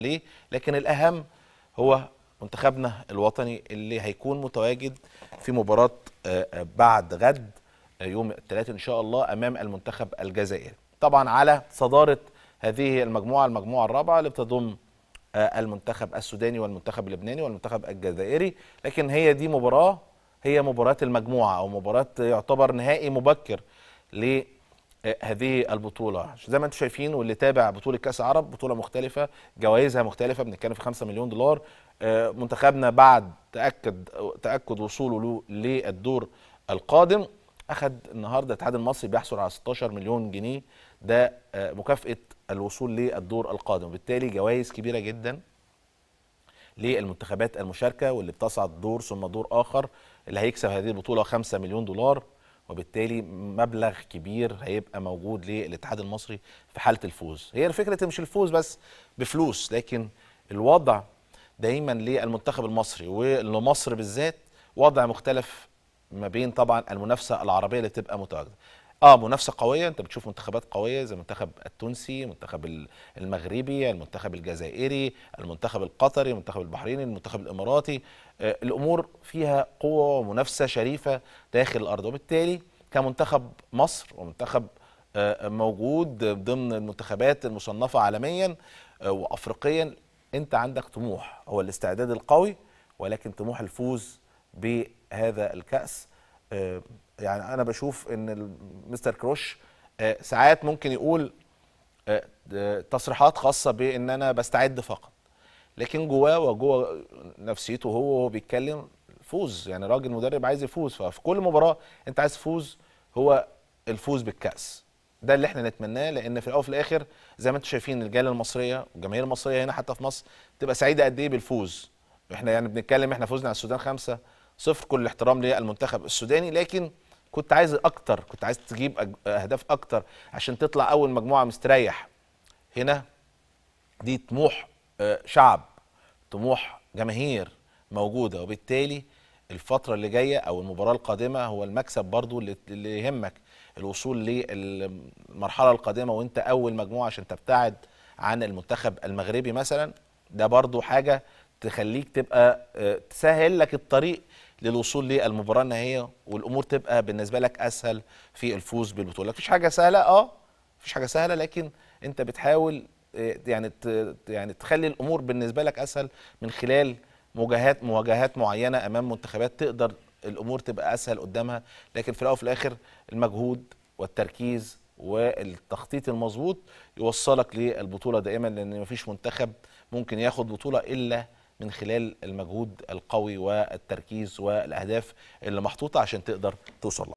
ليه لكن الأهم هو منتخبنا الوطني اللي هيكون متواجد في مباراة آه، آه، بعد غد آه، يوم الثلاثاء إن شاء الله أمام المنتخب الجزائري طبعا على صدارة هذه المجموعة المجموعة الرابعة اللي بتضم المنتخب السوداني والمنتخب اللبناني والمنتخب الجزائري لكن هي دي مباراة هي مباراة المجموعة أو مباراة يعتبر نهائي مبكر ليه هذه البطوله زي ما انتم شايفين واللي تابع بطوله كاس عرب بطوله مختلفه جوائزها مختلفه بنتكلم في 5 مليون دولار آه، منتخبنا بعد تاكد تاكد وصوله للدور القادم اخذ النهارده الاتحاد المصري بيحصل على 16 مليون جنيه ده آه، مكافاه الوصول للدور القادم وبالتالي جوائز كبيره جدا للمنتخبات المشاركه واللي بتصعد دور ثم دور اخر اللي هيكسب هذه البطوله 5 مليون دولار وبالتالي مبلغ كبير هيبقى موجود للاتحاد المصري في حاله الفوز هي الفكره مش الفوز بس بفلوس لكن الوضع دايما للمنتخب المصري ولمصر بالذات وضع مختلف ما بين طبعا المنافسه العربيه اللي بتبقى متواجده اه منافسه قويه انت بتشوف منتخبات قويه زي المنتخب التونسي المنتخب المغربي المنتخب الجزائري المنتخب القطري المنتخب البحريني المنتخب الاماراتي آه الامور فيها قوه ومنافسه شريفه داخل الارض وبالتالي كمنتخب مصر ومنتخب آه موجود ضمن المنتخبات المصنفه عالميا آه وافريقيا انت عندك طموح هو الاستعداد القوي ولكن طموح الفوز بهذا الكاس آه، يعني انا بشوف ان مستر كروش آه، ساعات ممكن يقول آه، تصريحات خاصه بان انا بستعد فقط لكن جواه وجوه نفسيته هو وهو بيتكلم فوز يعني راجل مدرب عايز يفوز ففي كل مباراه انت عايز تفوز هو الفوز بالكاس ده اللي احنا نتمناه لان في الاول وفي الاخر زي ما انتم شايفين الجاليه المصريه والجماهير المصريه هنا حتى في مصر بتبقى سعيده قد ايه بالفوز احنا يعني بنتكلم احنا فوزنا على السودان خمسة صفر كل الاحترام للمنتخب السوداني لكن كنت عايز اكتر كنت عايز تجيب اهداف اكتر عشان تطلع اول مجموعه مستريح هنا دي طموح آه، شعب طموح جماهير موجوده وبالتالي الفتره اللي جايه او المباراه القادمه هو المكسب برضو اللي يهمك الوصول للمرحله القادمه وانت اول مجموعه عشان تبتعد عن المنتخب المغربي مثلا ده برضو حاجه تخليك تبقى آه، تسهل لك الطريق للوصول للمباراه النهائيه والامور تبقى بالنسبه لك اسهل في الفوز بالبطوله مفيش حاجه سهله اه مفيش حاجه سهله لكن انت بتحاول آه، يعني يعني تخلي الامور بالنسبه لك اسهل من خلال مواجهات مواجهات معينه امام منتخبات تقدر الامور تبقى اسهل قدامها لكن في الاول وفي الاخر المجهود والتركيز والتخطيط المظبوط يوصلك للبطوله دائما لان مفيش منتخب ممكن ياخد بطوله الا من خلال المجهود القوي والتركيز والاهداف اللي محطوطه عشان تقدر توصل